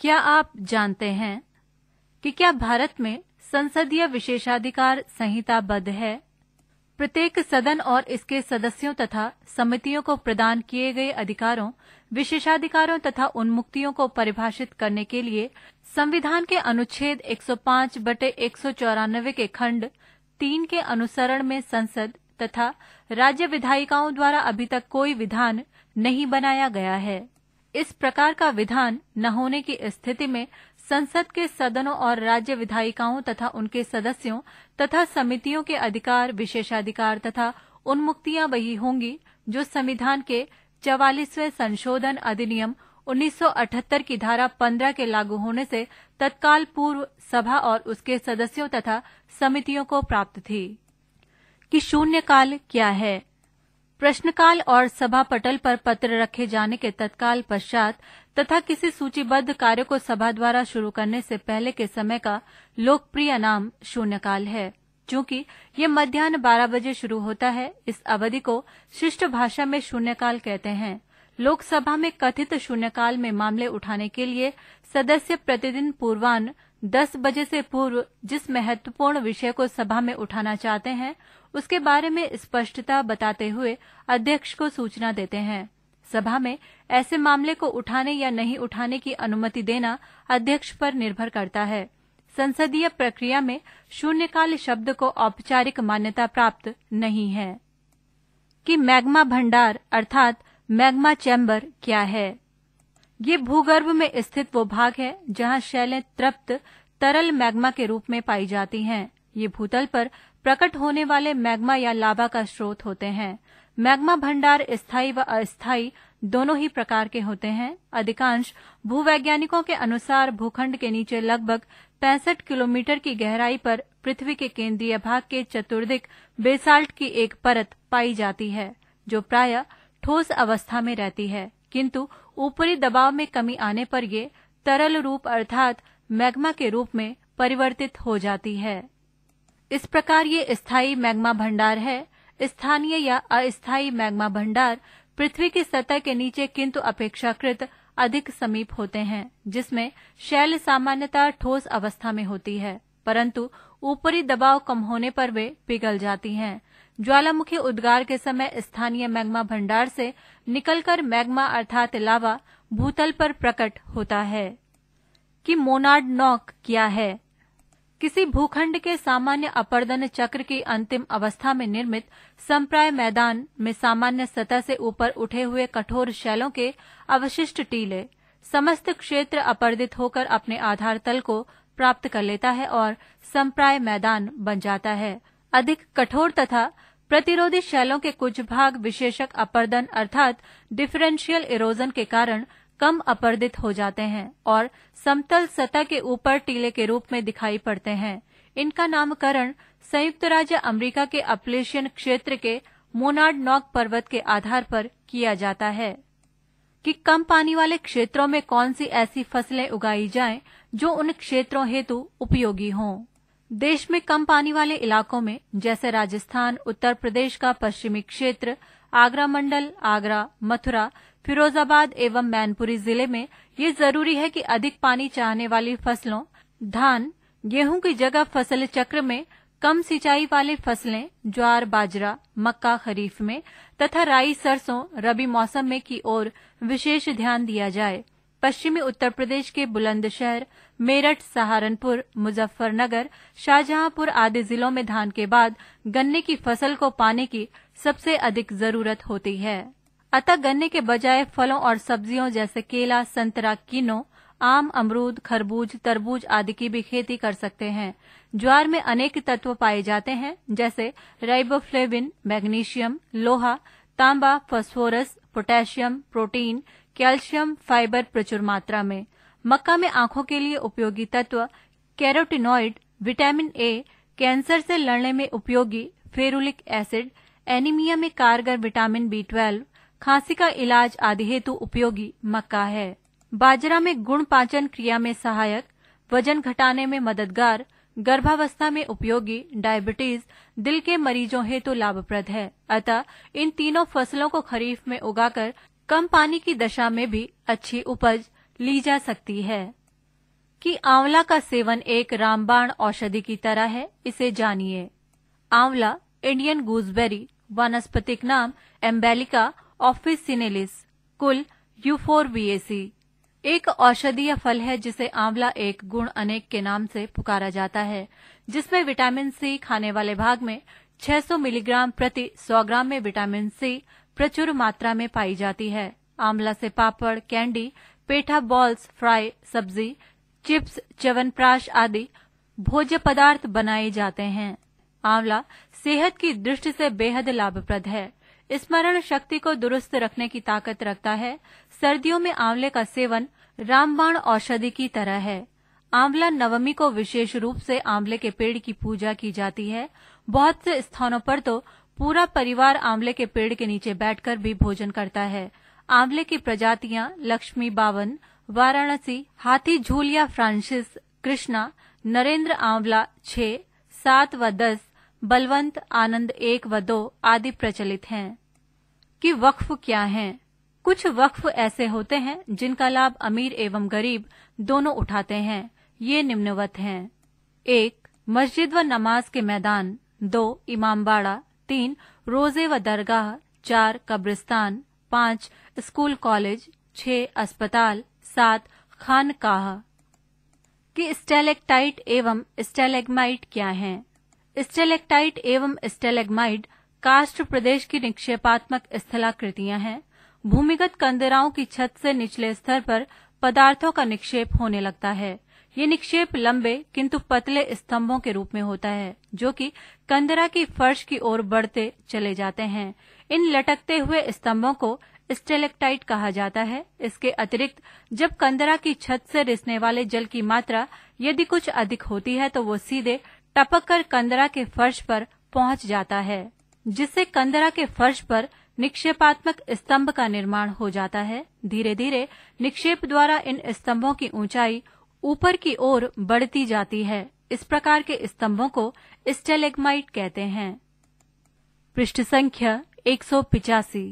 क्या आप जानते हैं कि क्या भारत में संसदीय विशेषाधिकार संहिताबद्ध है प्रत्येक सदन और इसके सदस्यों तथा समितियों को प्रदान किए गए अधिकारों विशेषाधिकारों तथा उन्मुक्तियों को परिभाषित करने के लिए संविधान के अनुच्छेद 105 बटे एक के खंड तीन के अनुसरण में संसद तथा राज्य विधायिकाओं द्वारा अभी तक कोई विधान नहीं बनाया गया है इस प्रकार का विधान न होने की स्थिति में संसद के सदनों और राज्य विधायिकाओं तथा उनके सदस्यों तथा समितियों के अधिकार विशेषाधिकार तथा उन्मुक्तियां वही होंगी जो संविधान के चवालीसवें संशोधन अधिनियम 1978 की धारा 15 के लागू होने से तत्काल पूर्व सभा और उसके सदस्यों तथा समितियों को प्राप्त थी कि शून्यकाल क्या है प्रश्नकाल और सभा पटल पर पत्र रखे जाने के तत्काल पश्चात तथा किसी सूचीबद्ध कार्य को सभा द्वारा शुरू करने से पहले के समय का लोकप्रिय नाम शून्यकाल है चूंकि ये मध्यान्ह बारह बजे शुरू होता है इस अवधि को शिष्ट भाषा में शून्यकाल कहते हैं लोकसभा में कथित शून्यकाल में मामले उठाने के लिए सदस्य प्रतिदिन पूर्वान्ह दस बजे से पूर्व जिस महत्वपूर्ण विषय को सभा में उठाना चाहते हैं उसके बारे में स्पष्टता बताते हुए अध्यक्ष को सूचना देते हैं सभा में ऐसे मामले को उठाने या नहीं उठाने की अनुमति देना अध्यक्ष पर निर्भर करता है संसदीय प्रक्रिया में शून्यकाल शब्द को औपचारिक मान्यता प्राप्त नहीं है कि मैग्मा भंडार अर्थात मैग्मा चैम्बर क्या है ये भूगर्भ में स्थित वो भाग है जहां शैलें तृप्त तरल मैग्मा के रूप में पाई जाती हैं ये भूतल पर प्रकट होने वाले मैग्मा या लावा का स्रोत होते हैं मैग्मा भंडार स्थायी व अस्थायी दोनों ही प्रकार के होते हैं अधिकांश भूवैज्ञानिकों के अनुसार भूखंड के नीचे लगभग पैंसठ किलोमीटर की गहराई पर पृथ्वी के केंद्रीय भाग के चतुर्दिक बेसाल्ट की एक परत पाई जाती है जो प्राय ठोस अवस्था में रहती है किंतु ऊपरी दबाव में कमी आने पर ये तरल रूप अर्थात मैग्मा के रूप में परिवर्तित हो जाती है इस प्रकार ये स्थायी मैग्मा भंडार है स्थानीय या अस्थायी मैग्मा भंडार पृथ्वी की सतह के नीचे किंतु अपेक्षाकृत अधिक समीप होते हैं जिसमें शैल सामान्यतः ठोस अवस्था में होती है परंतु ऊपरी दबाव कम होने पर वे पिघल जाती हैं ज्वालामुखी उद्गार के समय स्थानीय मैग्मा भंडार से निकलकर मैग्मा अर्थात लावा भूतल पर प्रकट होता है कि मोनाड नॉक क्या है किसी भूखंड के सामान्य अपर्दन चक्र की अंतिम अवस्था में निर्मित संप्राय मैदान में सामान्य सतह से ऊपर उठे हुए कठोर शैलों के अवशिष्ट टीले समस्त क्षेत्र अपर्दित होकर अपने आधार तल को प्राप्त कर लेता है और संप्राय मैदान बन जाता है अधिक कठोर तथा प्रतिरोधी शैलों के कुछ भाग विशेषक अपर्दन अर्थात डिफरेंशियल इरोजन के कारण कम अपर्दित हो जाते हैं और समतल सतह के ऊपर टीले के रूप में दिखाई पड़ते हैं इनका नामकरण संयुक्त राज्य अमेरिका के अपलेशियन क्षेत्र के मोनार्ड नॉक पर्वत के आधार पर किया जाता है कि कम पानी वाले क्षेत्रों में कौन सी ऐसी फसलें उगाई जाएं जो उन क्षेत्रों हेतु उपयोगी हों देश में कम पानी वाले इलाकों में जैसे राजस्थान उत्तर प्रदेश का पश्चिमी क्षेत्र आगरा मंडल आगरा मथुरा फिरोजाबाद एवं मैनपुरी जिले में ये जरूरी है कि अधिक पानी चाहने वाली फसलों धान गेहूं की जगह फसल चक्र में कम सिंचाई वाले फसलें ज्वार बाजरा मक्का खरीफ में तथा राई सरसों रबी मौसम में की ओर विशेष ध्यान दिया जाए पश्चिमी उत्तर प्रदेश के बुलंदशहर मेरठ सहारनपुर मुजफ्फरनगर शाहजहांपुर आदि जिलों में धान के बाद गन्ने की फसल को पाने की सबसे अधिक जरूरत होती है अतः गन्ने के बजाय फलों और सब्जियों जैसे केला संतरा किनो आम अमरूद खरबूज तरबूज आदि की भी खेती कर सकते हैं ज्वार में अनेक तत्व पाए जाते हैं जैसे राइबोफ्लेविन मैग्नीशियम लोहा तांबा phosphorus potassium protein calcium fibre प्रचुर मात्रा में मक्का में आंखों के लिए उपयोगी तत्व कैरोटिनॉइड विटामिन ए कैंसर से लड़ने में उपयोगी फेरुलिक एसिड एनीमिया में कारगर विटामिन बी ट्वेल्व खांसी का इलाज आदि हेतु उपयोगी मक्का है बाजरा में गुण पाचन क्रिया में सहायक वजन घटाने में मददगार गर्भावस्था में उपयोगी डायबिटीज दिल के मरीजों हेतु लाभप्रद है अतः इन तीनों फसलों को खरीफ में उगाकर कम पानी की दशा में भी अच्छी उपज ली जा सकती है कि आंवला का सेवन एक रामबाण औषधि की तरह है इसे जानिए आंवला इंडियन गूजबेरी वनस्पतिक नाम एम्बेलिका ऑफिस सिनेलिस कुल फोर एक औषधीय फल है जिसे आंवला एक गुण अनेक के नाम से पुकारा जाता है जिसमें विटामिन सी खाने वाले भाग में 600 मिलीग्राम प्रति 100 ग्राम में विटामिन सी प्रचुर मात्रा में पाई जाती है आंवला से पापड़ कैंडी पेठा बॉल्स फ्राई सब्जी चिप्स च्यवनप्राश आदि भोज्य पदार्थ बनाए जाते हैं आंवला सेहत की दृष्टि से बेहद लाभप्रद है स्मरण शक्ति को दुरुस्त रखने की ताकत रखता है सर्दियों में आंवले का सेवन रामबाण औषधि की तरह है आंवला नवमी को विशेष रूप से आंवले के पेड़ की पूजा की जाती है बहुत से स्थानों पर तो पूरा परिवार आंवले के पेड़ के नीचे बैठकर भी भोजन करता है आंवले की प्रजातियां लक्ष्मी बावन वाराणसी हाथी झूलिया फ्रांसिस कृष्णा नरेंद्र आंवला छह सात व दस बलवंत आनंद एक व दो आदि प्रचलित हैं कि वक्फ क्या हैं कुछ वक्फ ऐसे होते हैं जिनका लाभ अमीर एवं गरीब दोनों उठाते हैं ये निम्नवत हैं एक मस्जिद व नमाज के मैदान दो इमामबाड़ा तीन रोजे व दरगाह चार कब्रिस्तान पांच स्कूल कॉलेज छह अस्पताल सात खानकाह कि स्टेलेक्टाइट एवं स्टेलेगमाइट क्या हैं? स्टेलेक्टाइट एवं स्टेलेगमाइट कास्ट प्रदेश की निक्षेपात्मक स्थलाकृतियां हैं भूमिगत कंदराओं की छत से निचले स्तर पर पदार्थों का निक्षेप होने लगता है ये निक्षेप लंबे किंतु पतले स्तंभों के रूप में होता है जो कि कंदरा की फर्श की ओर बढ़ते चले जाते हैं इन लटकते हुए स्तंभों को स्टेलेक्टाइट कहा जाता है इसके अतिरिक्त जब कंदरा की छत से रिसने वाले जल की मात्रा यदि कुछ अधिक होती है तो वो सीधे टपक कर कंदरा के फर्श पर पहुंच जाता है जिससे कंदरा के फर्श पर निक्षेपात्मक स्तंभ का निर्माण हो जाता है धीरे धीरे निक्षेप द्वारा इन स्तंभों की ऊंचाई ऊपर की ओर बढ़ती जाती है इस प्रकार के स्तंभों को स्टेलेग्माइट कहते हैं पृष्ठ संख्या एक सौ पिचासी